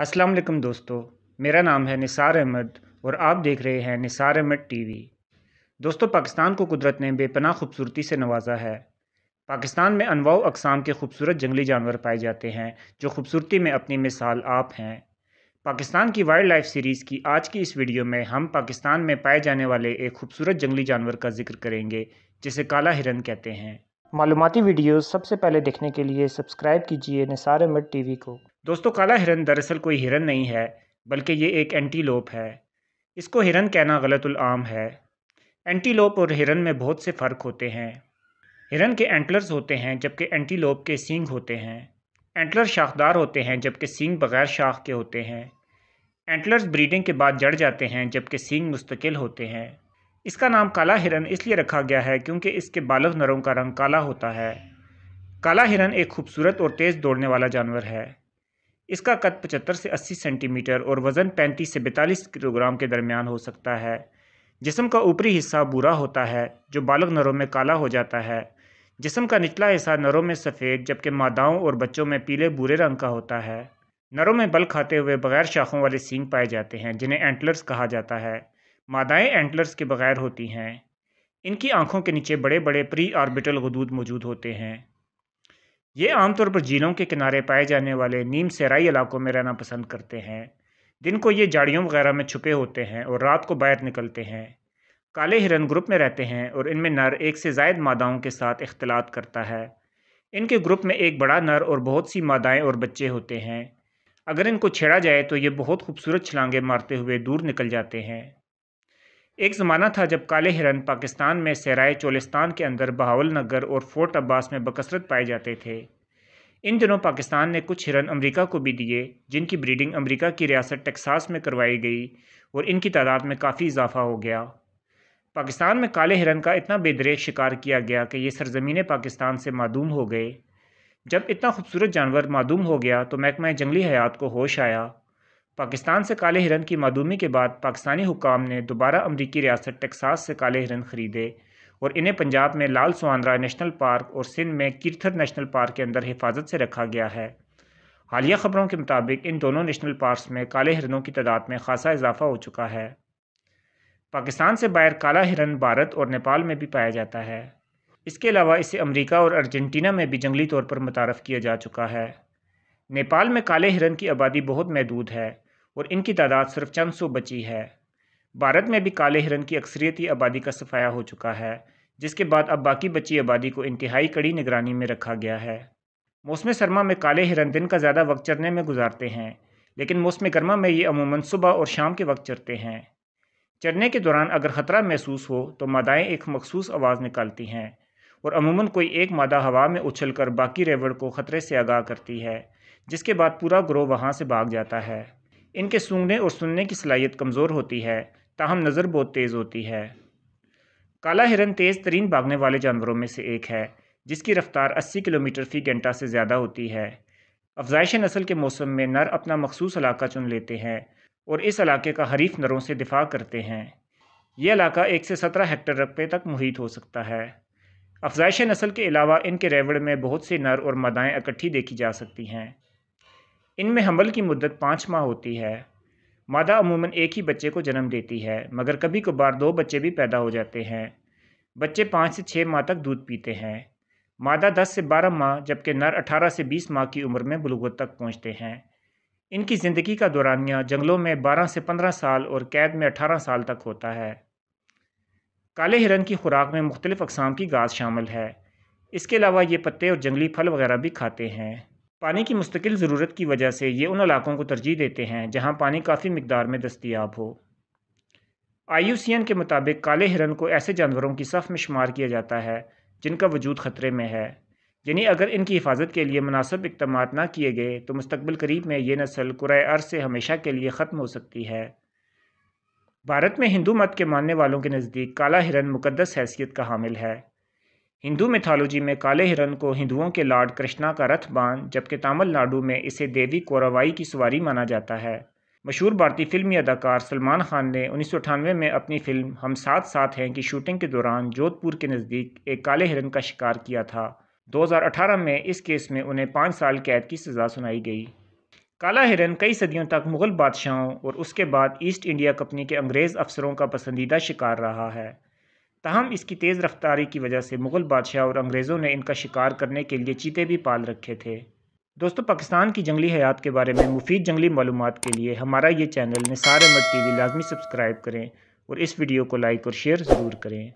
अस्सलाम वालेकुम दोस्तों मेरा नाम है निसार अहमद और आप देख रहे हैं निसार अहमद टीवी दोस्तों पाकिस्तान को कुदरत ने बेपनाह खूबसूरती से नवाजा है पाकिस्तान में अनवाओ अकसाम के खूबसूरत जंगली जानवर पाए जाते हैं जो खूबसूरती में अपनी मिसाल आप हैं पाकिस्तान की वाइल्ड लाइफ सीरीज़ की आज की इस वीडियो में हम पाकिस्तान में पाए जाने वाले एक खूबसूरत जंगली जानवर का जिक्र करेंगे जिसे काला हिरन कहते हैं मालूमती वीडियो सबसे पहले देखने के लिए सब्सक्राइब कीजिए निसार अहमद टी को दोस्तों काला हिरन दरअसल कोई हिरन नहीं है बल्कि ये एक एंटीलोप है इसको हिरन कहना गलतुलआम है एंटीलोप और हिरन में बहुत से फ़र्क होते हैं हिरन के एंटलर्स होते हैं जबकि एंटीलोप के सींग होते हैं एंटलर शाखदार होते हैं जबकि सींग बगैर शाख के होते हैं एंटलर्स ब्रीडिंग के बाद जड़ जाते हैं जबकि सींग मुस्तकिल होते हैं इसका नाम काला हिरन इसलिए रखा गया है क्योंकि इसके बालग नरों का रंग काला होता है काला हिरन एक खूबसूरत और तेज़ दौड़ने वाला जानवर है इसका कद पचहत्तर से अस्सी सेंटीमीटर और वज़न पैंतीस से बैतालीस किलोग्राम के दरमियान हो सकता है जिसम का ऊपरी हिस्सा बुरा होता है जो बालग नरों में काला हो जाता है जिसम का निचला हिस्सा नरों में सफ़ेद जबकि मादाओं और बच्चों में पीले बुरे रंग का होता है नरों में बल खाते हुए बगैर शाखों वाले सींग पाए जाते हैं जिन्हें एंटलर्स कहा जाता है मादाएँ एंटलर्स के बगैर होती हैं इनकी आँखों के नीचे बड़े बड़े प्री आर्बिटल गदूद मौजूद होते हैं ये आमतौर पर झीलों के किनारे पाए जाने वाले नीम सेराई इलाकों में रहना पसंद करते हैं दिन को ये झाड़ियों वगैरह में छुपे होते हैं और रात को बाहर निकलते हैं काले हिरन ग्रुप में रहते हैं और इनमें नर एक से जायद मादाओं के साथ इख्तलात करता है इनके ग्रुप में एक बड़ा नर और बहुत सी मादाएँ और बच्चे होते हैं अगर इनको छेड़ा जाए तो ये बहुत खूबसूरत छलांगे मारते हुए दूर निकल जाते हैं एक ज़माना था जब काले हिरन पाकिस्तान में सराय चोलिस्तान के अंदर बहावल नगर और फोर्ट अब्बास में बकसरत पाए जाते थे इन दिनों पाकिस्तान ने कुछ हिरन अमेरिका को भी दिए जिनकी ब्रीडिंग अमेरिका की रियासत टेक्सास में करवाई गई और इनकी तादाद में काफ़ी इजाफा हो गया पाकिस्तान में काले हिरन का इतना बेदरेक शिकार किया गया कि ये सरजमीन पाकिस्तान से मदूम हो गए जब इतना खूबसूरत जानवर मदूम हो गया तो महकमा जंगली हयात को होश आया पाकिस्तान से काले हिरन की मदूमी के बाद पाकिस्तानी हुकाम ने दोबारा अमरीकी रियासत टेक्सास से काले हिरन खरीदे और इन्हें पंजाब में लाल सुहानरा नेशनल पार्क और सिंध में कीर्थर नेशनल पार्क के अंदर हिफाजत से रखा गया है हालिया खबरों के मुताबिक इन दोनों नेशनल पार्क में काले हिरनों की तादाद में खासा इजाफा हो चुका है पाकिस्तान से बाहर काला हिरन भारत और नेपाल में भी पाया जाता है इसके अलावा इसे अमरीका और अर्जेंटीना में भी जंगली तौर पर मुतारफ़ किया जा चुका है नेपाल में काले हिरन की आबादी बहुत महदूद है और इनकी तादाद सिर्फ चंद सौ बची है भारत में भी काले हिरन की अक्सरियती आबादी का सफाया हो चुका है जिसके बाद अब बाकी बची आबादी को इंतहाई कड़ी निगरानी में रखा गया है मौसम सरमा में काले हिरन दिन का ज़्यादा वक्त चरने में गुजारते हैं लेकिन मौसम गर्मा में ये अमूमन सुबह और शाम के वक्त चरते हैं चरने के दौरान अगर ख़तरा महसूस हो तो मादाएँ एक मखसूस आवाज़ निकालती हैं और अमूमन कोई एक मादा हवा में कर बाकी रेवड़ को ख़तरे से आगाह करती है जिसके बाद पूरा ग्रोह वहाँ से भाग जाता है इनके सूंघने और सुनने की सलाहियत कमज़ोर होती है ताहम नज़र बहुत तेज़ होती है काला हिरन तेज़ तरीन भागने वाले जानवरों में से एक है जिसकी रफ्तार 80 किलोमीटर फ़ी घंटा से ज़्यादा होती है अफजाइश नस्ल के मौसम में नर अपना मखसूस इलाका चुन लेते हैं और इस इलाके का हरीफ नरों से दिफा करते हैं यह इलाका एक से सत्रह हेक्टर रकबे तक मुहित हो सकता है अफजाइश नस्ल के अलावा इनके रेवड़ में बहुत से नर और मादाएँ इकट्ठी देखी जा सकती हैं इनमें हमल की मुद्दत पाँच माह होती है मादा अमूमन एक ही बच्चे को जन्म देती है मगर कभी कभार दो बच्चे भी पैदा हो जाते हैं बच्चे पाँच से छः माह तक दूध पीते हैं मादा दस से बारह माह जबकि नर अठारह से बीस माह की उम्र में बलूगत तक पहुँचते हैं इनकी ज़िंदगी का दौरानिया जंगलों में बारह से पंद्रह साल और कैद में अठारह साल तक होता है काले हिरन की खुराक में मुख्तलिफ़ अकसाम की घास शामिल है इसके अलावा ये पत्ते और जंगली फल वगैरह भी खाते हैं पानी की मुस्तकिल ज़रूरत की वजह से ये उन इलाकों को तरजीह देते हैं जहाँ पानी काफ़ी मकदार में दस्तियाब हो आई के मुताबिक काले हिरन को ऐसे जानवरों की सफ़ में शुमार किया जाता है जिनका वजूद ख़तरे में है यानी अगर इनकी हिफाजत के लिए मुनासब इकदाम ना किए गए तो मुस्तबिल करीब में ये नस्ल कुरए अर्ज से हमेशा के लिए ख़त्म हो सकती है भारत में हिंदू मत के मानने वालों के नज़दीक काला हिरन मुकदस हैसियत का हामिल है हिंदू मिथालोजी में काले हिरन को हिंदुओं के लॉर्ड कृष्णा का रथ बान जबकि तमिलनाडु में इसे देवी कोरावाई की सवारी माना जाता है मशहूर भारतीय फिल्मी अदाकार सलमान खान ने उन्नीस में अपनी फिल्म हम साथ साथ हैं की शूटिंग के दौरान जोधपुर के नज़दीक एक काले हिरन का शिकार किया था 2018 में इस केस में उन्हें पाँच साल कैद की सज़ा सुनाई गई काला हिरन कई सदियों तक मुग़ल बादशाहों और उसके बाद ईस्ट इंडिया कंपनी के अंग्रेज़ अफसरों का पसंदीदा शिकार रहा है ताहम इसकी तेज़ रफ्तारी की वजह से मुग़ल बादशाह और अंग्रेज़ों ने इनका शिकार करने के लिए चीते भी पाल रखे थे दोस्तों पाकिस्तान की जंगली हयात के बारे में मुफीद जंगली मालूम के लिए हमारा ये channel Nisar Ahmad T V लाजमी सब्सक्राइब करें और इस वीडियो को लाइक और शेयर ज़रूर करें